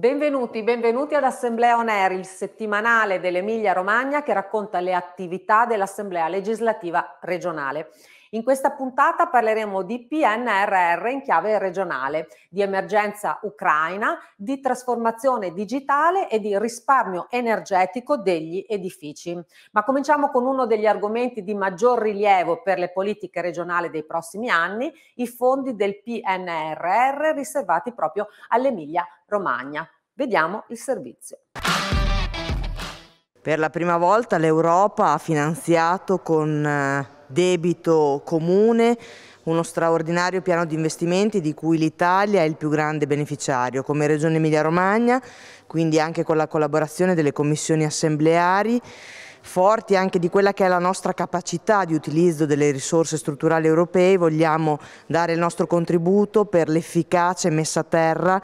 Benvenuti, benvenuti all'Assemblea On Air, il settimanale dell'Emilia Romagna che racconta le attività dell'Assemblea legislativa regionale. In questa puntata parleremo di PNRR in chiave regionale, di emergenza ucraina, di trasformazione digitale e di risparmio energetico degli edifici. Ma cominciamo con uno degli argomenti di maggior rilievo per le politiche regionali dei prossimi anni, i fondi del PNRR riservati proprio all'Emilia Romagna. Vediamo il servizio. Per la prima volta l'Europa ha finanziato con eh, debito comune, uno straordinario piano di investimenti di cui l'Italia è il più grande beneficiario come Regione Emilia-Romagna, quindi anche con la collaborazione delle commissioni assembleari, forti anche di quella che è la nostra capacità di utilizzo delle risorse strutturali europee, vogliamo dare il nostro contributo per l'efficace messa a terra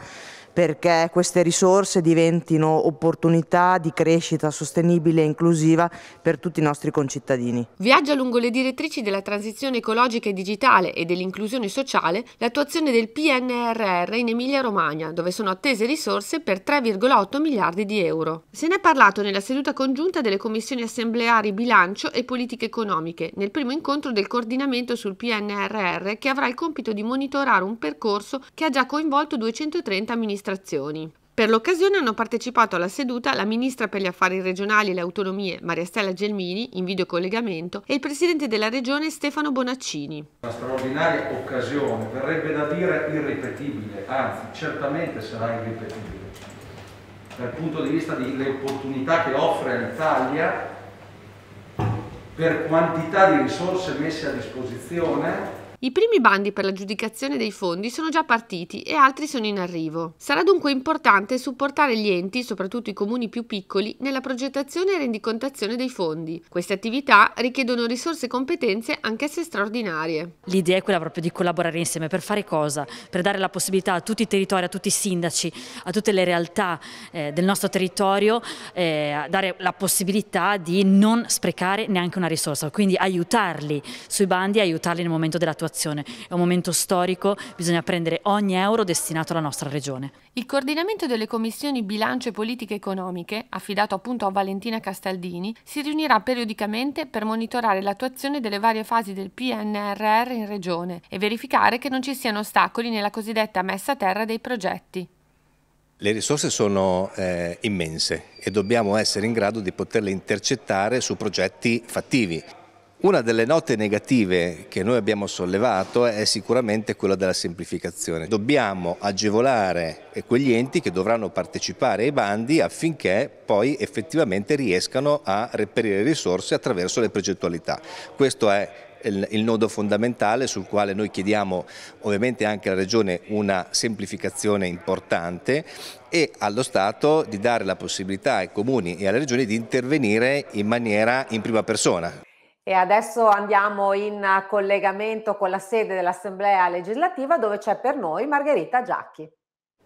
perché queste risorse diventino opportunità di crescita sostenibile e inclusiva per tutti i nostri concittadini. Viaggia lungo le direttrici della transizione ecologica e digitale e dell'inclusione sociale l'attuazione del PNRR in Emilia-Romagna, dove sono attese risorse per 3,8 miliardi di euro. Se ne è parlato nella seduta congiunta delle commissioni assembleari bilancio e politiche economiche, nel primo incontro del coordinamento sul PNRR che avrà il compito di monitorare un percorso che ha già coinvolto 230 amministratori amministrazioni. Per l'occasione hanno partecipato alla seduta la ministra per gli affari regionali e le autonomie Maria Stella Gelmini in videocollegamento e il presidente della regione Stefano Bonaccini. Una straordinaria occasione, verrebbe da dire irripetibile, anzi certamente sarà irripetibile dal punto di vista delle opportunità che offre all'Italia per quantità di risorse messe a disposizione i primi bandi per l'aggiudicazione dei fondi sono già partiti e altri sono in arrivo. Sarà dunque importante supportare gli enti, soprattutto i comuni più piccoli, nella progettazione e rendicontazione dei fondi. Queste attività richiedono risorse e competenze anch'esse straordinarie. L'idea è quella proprio di collaborare insieme per fare cosa? Per dare la possibilità a tutti i territori, a tutti i sindaci, a tutte le realtà eh, del nostro territorio, eh, dare la possibilità di non sprecare neanche una risorsa, quindi aiutarli sui bandi, aiutarli nel momento dell'attuazione situazione. È un momento storico, bisogna prendere ogni euro destinato alla nostra regione. Il coordinamento delle commissioni bilancio e politiche economiche, affidato appunto a Valentina Castaldini, si riunirà periodicamente per monitorare l'attuazione delle varie fasi del PNRR in regione e verificare che non ci siano ostacoli nella cosiddetta messa a terra dei progetti. Le risorse sono eh, immense e dobbiamo essere in grado di poterle intercettare su progetti fattivi. Una delle note negative che noi abbiamo sollevato è sicuramente quella della semplificazione. Dobbiamo agevolare quegli enti che dovranno partecipare ai bandi affinché poi effettivamente riescano a reperire risorse attraverso le progettualità. Questo è il, nodo fondamentale sul quale noi chiediamo ovviamente anche alla Regione una semplificazione importante e allo Stato di dare la possibilità ai comuni e alle regioni di intervenire in maniera in prima persona. E adesso andiamo in collegamento con la sede dell'Assemblea legislativa dove c'è per noi Margherita Giacchi.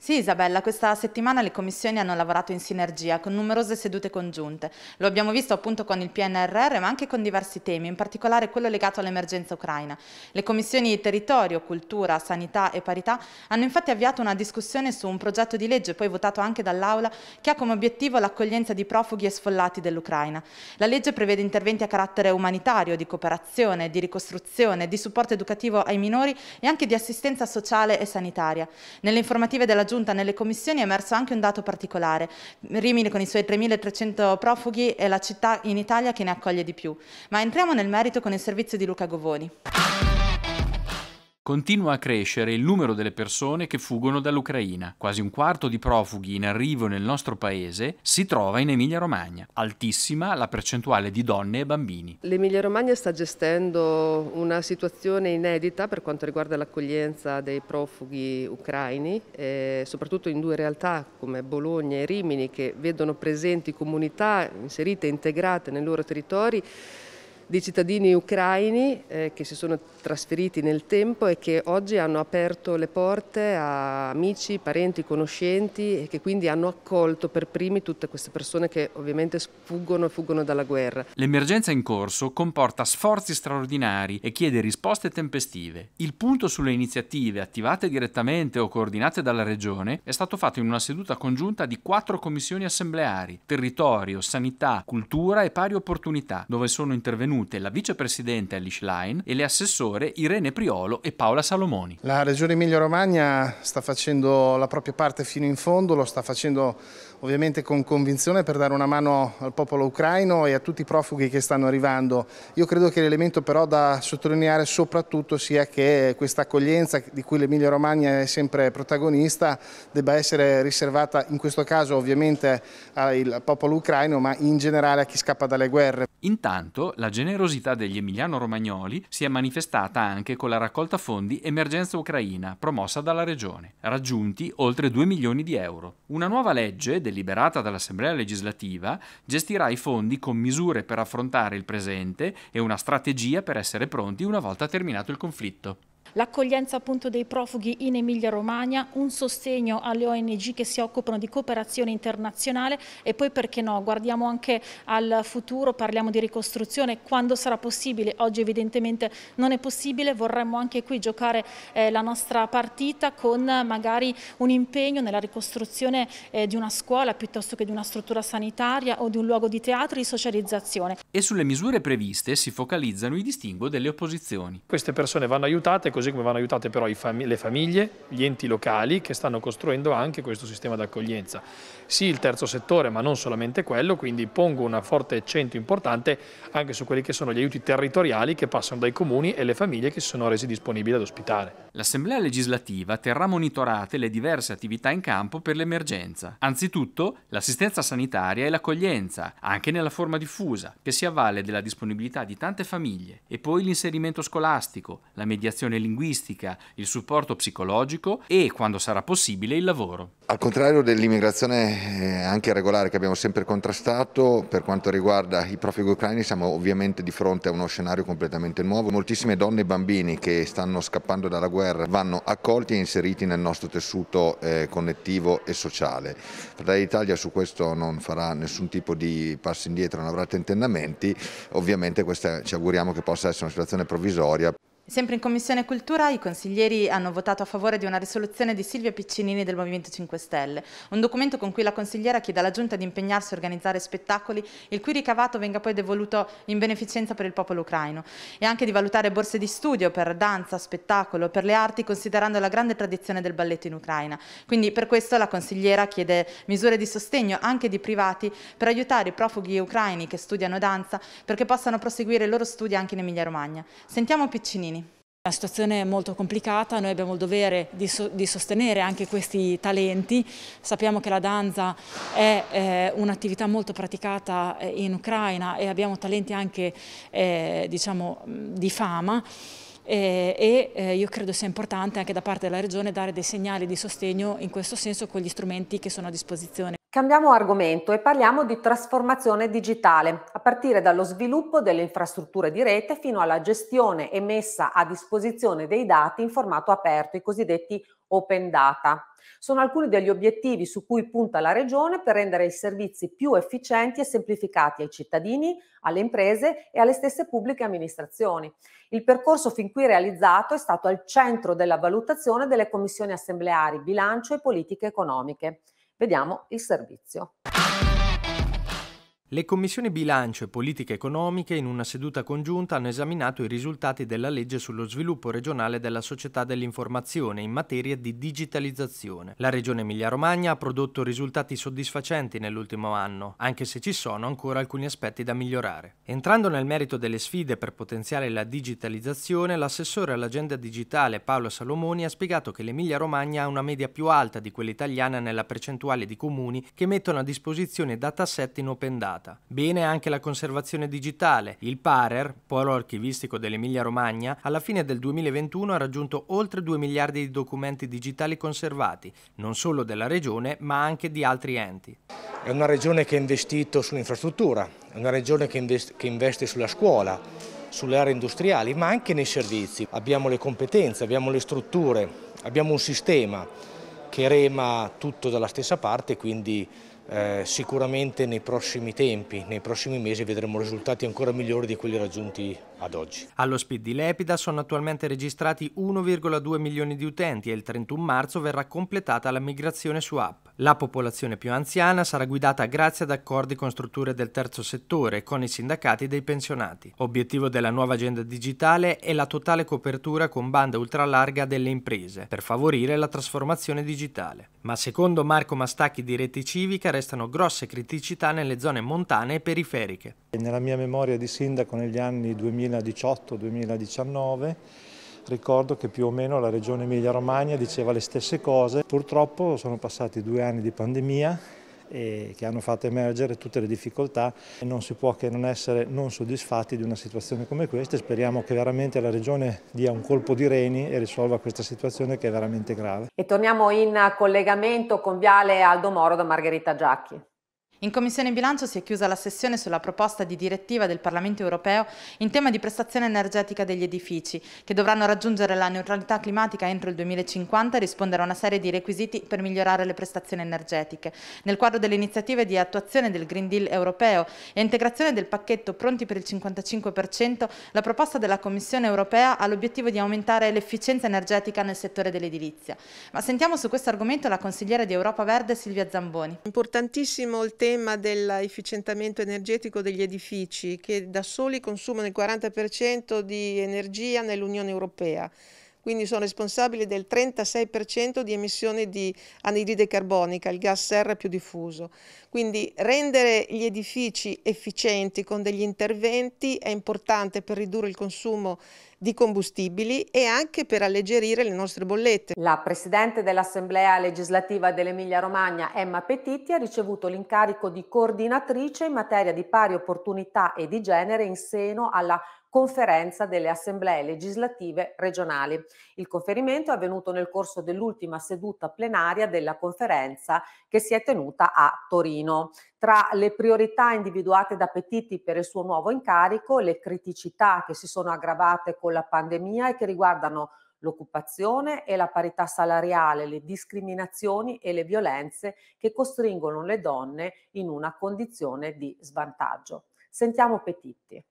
Sì Isabella, questa settimana le commissioni hanno lavorato in sinergia con numerose sedute congiunte. Lo abbiamo visto appunto con il PNRR ma anche con diversi temi, in particolare quello legato all'emergenza ucraina. Le commissioni territorio, cultura, sanità e parità hanno infatti avviato una discussione su un progetto di legge poi votato anche dall'Aula che ha come obiettivo l'accoglienza di profughi e sfollati dell'Ucraina. La legge prevede interventi a carattere umanitario, di cooperazione, di ricostruzione, di supporto educativo ai minori e anche di assistenza sociale e sanitaria. Nelle informative della giunta nelle commissioni è emerso anche un dato particolare. Rimini con i suoi 3.300 profughi è la città in Italia che ne accoglie di più. Ma entriamo nel merito con il servizio di Luca Govoni continua a crescere il numero delle persone che fuggono dall'Ucraina. Quasi un quarto di profughi in arrivo nel nostro paese si trova in Emilia-Romagna, altissima la percentuale di donne e bambini. L'Emilia-Romagna sta gestendo una situazione inedita per quanto riguarda l'accoglienza dei profughi ucraini, eh, soprattutto in due realtà come Bologna e Rimini che vedono presenti comunità inserite e integrate nei loro territori di cittadini ucraini eh, che si sono trasferiti nel tempo e che oggi hanno aperto le porte a amici, parenti, conoscenti e che quindi hanno accolto per primi tutte queste persone che ovviamente sfuggono e fuggono dalla guerra. L'emergenza in corso comporta sforzi straordinari e chiede risposte tempestive. Il punto sulle iniziative attivate direttamente o coordinate dalla Regione è stato fatto in una seduta congiunta di quattro commissioni assembleari, territorio, sanità, cultura e pari opportunità, dove sono intervenuti intervenute la vicepresidente Alice Line e le assessore Irene Priolo e Paola Salomoni. La Regione Emilia-Romagna sta facendo la propria parte fino in fondo, lo sta facendo ovviamente con convinzione per dare una mano al popolo ucraino e a tutti i profughi che stanno arrivando. Io credo che l'elemento però da sottolineare soprattutto sia che questa accoglienza di cui l'Emilia Romagna è sempre protagonista debba essere riservata in questo caso ovviamente al popolo ucraino ma in generale a chi scappa dalle guerre. Intanto la generosità degli emiliano-romagnoli si è manifestata anche con la raccolta fondi Emergenza Ucraina promossa dalla Regione, raggiunti oltre 2 milioni di euro. Una nuova legge deliberata dall'Assemblea legislativa, gestirà i fondi con misure per affrontare il presente e una strategia per essere pronti una volta terminato il conflitto. L'accoglienza appunto dei profughi in Emilia-Romagna, un sostegno alle ONG che si occupano di cooperazione internazionale e poi perché no, guardiamo anche al futuro, parliamo di ricostruzione, quando sarà possibile, oggi evidentemente non è possibile, vorremmo anche qui giocare eh, la nostra partita con magari un impegno nella ricostruzione eh, di una scuola piuttosto che di una struttura sanitaria o di un luogo di teatro e di socializzazione. E sulle misure previste si focalizzano i distinguo delle opposizioni. Queste persone vanno aiutate così come vanno aiutate però fam le famiglie, gli enti locali che stanno costruendo anche questo sistema d'accoglienza. Sì il terzo settore ma non solamente quello, quindi pongo un forte accento importante anche su quelli che sono gli aiuti territoriali che passano dai comuni e le famiglie che si sono resi disponibili ad ospitare. L'Assemblea legislativa terrà monitorate le diverse attività in campo per l'emergenza. Anzitutto l'assistenza sanitaria e l'accoglienza, anche nella forma diffusa, che si avvale della disponibilità di tante famiglie, e poi l'inserimento scolastico, la mediazione linguistica linguistica, il supporto psicologico e, quando sarà possibile, il lavoro. Al contrario dell'immigrazione eh, anche regolare che abbiamo sempre contrastato, per quanto riguarda i profughi ucraini siamo ovviamente di fronte a uno scenario completamente nuovo. Moltissime donne e bambini che stanno scappando dalla guerra vanno accolti e inseriti nel nostro tessuto eh, connettivo e sociale. Fratelli d'Italia su questo non farà nessun tipo di passo indietro, non avrà tentennamenti. Ovviamente questa ci auguriamo che possa essere una situazione provvisoria. Sempre in Commissione Cultura i consiglieri hanno votato a favore di una risoluzione di Silvia Piccinini del Movimento 5 Stelle, un documento con cui la consigliera chiede alla Giunta di impegnarsi a organizzare spettacoli il cui ricavato venga poi devoluto in beneficenza per il popolo ucraino e anche di valutare borse di studio per danza, spettacolo, per le arti considerando la grande tradizione del balletto in Ucraina. Quindi per questo la consigliera chiede misure di sostegno anche di privati per aiutare i profughi ucraini che studiano danza perché possano proseguire i loro studi anche in Emilia Romagna. Sentiamo Piccinini. La situazione è molto complicata, noi abbiamo il dovere di, so di sostenere anche questi talenti, sappiamo che la danza è eh, un'attività molto praticata eh, in Ucraina e abbiamo talenti anche eh, diciamo, di fama eh, e, e eh, io credo sia importante anche da parte della Regione dare dei segnali di sostegno in questo senso con gli strumenti che sono a disposizione. Cambiamo argomento e parliamo di trasformazione digitale, a partire dallo sviluppo delle infrastrutture di rete fino alla gestione e messa a disposizione dei dati in formato aperto, i cosiddetti open data. Sono alcuni degli obiettivi su cui punta la Regione per rendere i servizi più efficienti e semplificati ai cittadini, alle imprese e alle stesse pubbliche amministrazioni. Il percorso fin qui realizzato è stato al centro della valutazione delle commissioni assembleari bilancio e politiche economiche. Vediamo il servizio. Le commissioni bilancio e politiche economiche in una seduta congiunta hanno esaminato i risultati della legge sullo sviluppo regionale della società dell'informazione in materia di digitalizzazione. La regione Emilia-Romagna ha prodotto risultati soddisfacenti nell'ultimo anno, anche se ci sono ancora alcuni aspetti da migliorare. Entrando nel merito delle sfide per potenziare la digitalizzazione, l'assessore all'agenda digitale Paolo Salomoni ha spiegato che l'Emilia-Romagna ha una media più alta di quella italiana nella percentuale di comuni che mettono a disposizione dataset in open data data. Bene anche la conservazione digitale. Il Parer, polo archivistico dell'Emilia Romagna, alla fine del 2021 ha raggiunto oltre 2 miliardi di documenti digitali conservati, non solo della regione ma anche di altri enti. È una regione che ha investito sull'infrastruttura, è una regione che, invest che investe sulla scuola, sulle aree industriali, ma anche nei servizi. Abbiamo le competenze, abbiamo le strutture, abbiamo un sistema che rema tutto dalla stessa parte, quindi eh, sicuramente nei prossimi tempi, nei prossimi mesi vedremo risultati ancora migliori di quelli raggiunti ad oggi. Allo speed di Lepida sono attualmente registrati 1,2 milioni di utenti e il 31 marzo verrà completata la migrazione su app. La popolazione più anziana sarà guidata grazie ad accordi con strutture del terzo settore e con i sindacati dei pensionati. Obiettivo della nuova agenda digitale è la totale copertura con banda ultralarga delle imprese per favorire la trasformazione digitale. Ma secondo Marco Mastacchi di Rete Civica restano grosse criticità nelle zone montane e periferiche. Nella mia memoria di sindaco negli anni 2018-2019 ricordo che più o meno la regione Emilia-Romagna diceva le stesse cose. Purtroppo sono passati due anni di pandemia e che hanno fatto emergere tutte le difficoltà e non si può che non essere non soddisfatti di una situazione come questa e speriamo che veramente la Regione dia un colpo di reni e risolva questa situazione che è veramente grave. E torniamo in collegamento con Viale Aldo Moro da Margherita Giacchi. In Commissione Bilancio si è chiusa la sessione sulla proposta di direttiva del Parlamento europeo in tema di prestazione energetica degli edifici, che dovranno raggiungere la neutralità climatica entro il 2050 e rispondere a una serie di requisiti per migliorare le prestazioni energetiche. Nel quadro delle iniziative di attuazione del Green Deal europeo e integrazione del pacchetto Pronti per il 55%, la proposta della Commissione europea ha l'obiettivo di aumentare l'efficienza energetica nel settore dell'edilizia. Ma sentiamo su questo argomento la consigliera di Europa Verde Silvia Zamboni. Importantissimo il tema tema dell'efficientamento energetico degli edifici che da soli consumano il 40% di energia nell'Unione Europea quindi sono responsabili del 36% di emissioni di anidride carbonica, il gas serra più diffuso. Quindi rendere gli edifici efficienti con degli interventi è importante per ridurre il consumo di combustibili e anche per alleggerire le nostre bollette. La Presidente dell'Assemblea legislativa dell'Emilia Romagna, Emma Petitti, ha ricevuto l'incarico di coordinatrice in materia di pari opportunità e di genere in seno alla conferenza delle assemblee legislative regionali. Il conferimento è avvenuto nel corso dell'ultima seduta plenaria della conferenza che si è tenuta a Torino. Tra le priorità individuate da Petiti per il suo nuovo incarico, le criticità che si sono aggravate con la pandemia e che riguardano l'occupazione e la parità salariale, le discriminazioni e le violenze che costringono le donne in una condizione di svantaggio. Sentiamo Petitti.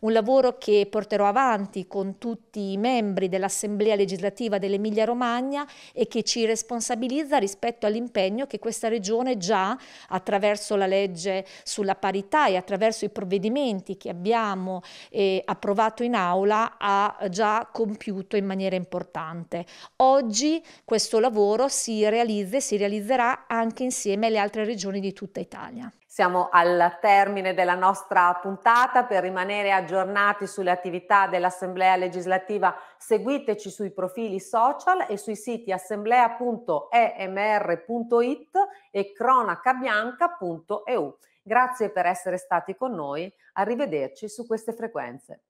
Un lavoro che porterò avanti con tutti i membri dell'Assemblea legislativa dell'Emilia Romagna e che ci responsabilizza rispetto all'impegno che questa Regione già attraverso la legge sulla parità e attraverso i provvedimenti che abbiamo eh, approvato in aula ha già compiuto in maniera importante. Oggi questo lavoro si realizza e si realizzerà anche insieme alle altre regioni di tutta Italia. Siamo al termine della nostra puntata. Per rimanere aggiornati sulle attività dell'Assemblea legislativa, seguiteci sui profili social e sui siti assemblea.emr.it e cronacabianca.eu. Grazie per essere stati con noi. Arrivederci su queste frequenze.